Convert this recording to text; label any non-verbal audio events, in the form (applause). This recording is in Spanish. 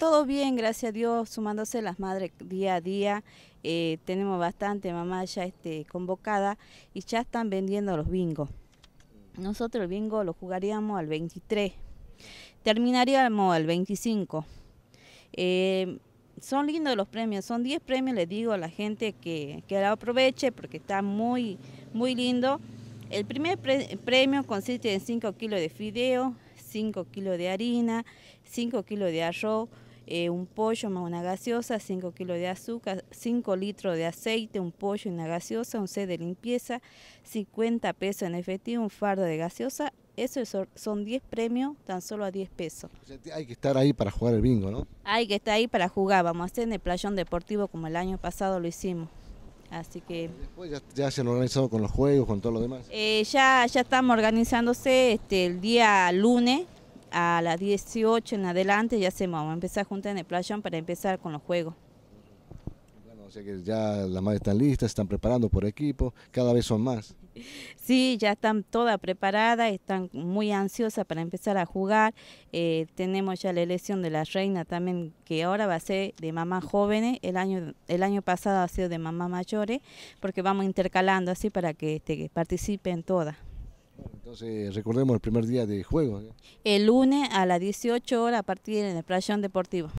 Todo bien, gracias a Dios, sumándose las madres día a día. Eh, tenemos bastante mamá ya este, convocada y ya están vendiendo los bingos. Nosotros el bingo lo jugaríamos al 23, terminaríamos al 25. Eh, son lindos los premios, son 10 premios, les digo a la gente que, que la aproveche porque está muy, muy lindo. El primer premio consiste en 5 kilos de fideo, 5 kilos de harina, 5 kilos de arroz, eh, un pollo más una gaseosa, 5 kilos de azúcar, 5 litros de aceite, un pollo y una gaseosa, un set de limpieza, 50 pesos en efectivo, un fardo de gaseosa. eso son 10 premios tan solo a 10 pesos. hay que estar ahí para jugar el bingo, ¿no? Hay que estar ahí para jugar. Vamos a hacer en el playón deportivo como el año pasado lo hicimos. Así que... ya, se han organizado con los juegos, con todo lo demás. Eh, ya, ya estamos organizándose este, el día lunes a las 18 en adelante, ya se vamos a empezar junta en el playón para empezar con los juegos. O sea que ya las madres están listas, están preparando por equipo, cada vez son más. (laughs) Sí, ya están todas preparadas, están muy ansiosas para empezar a jugar. Eh, tenemos ya la elección de la reina también, que ahora va a ser de mamás jóvenes. El año, el año pasado ha sido de mamás mayores, porque vamos intercalando así para que, este, participen todas. Entonces, recordemos el primer día de juego. ¿eh? El lunes a las 18 horas a partir en el playón deportivo.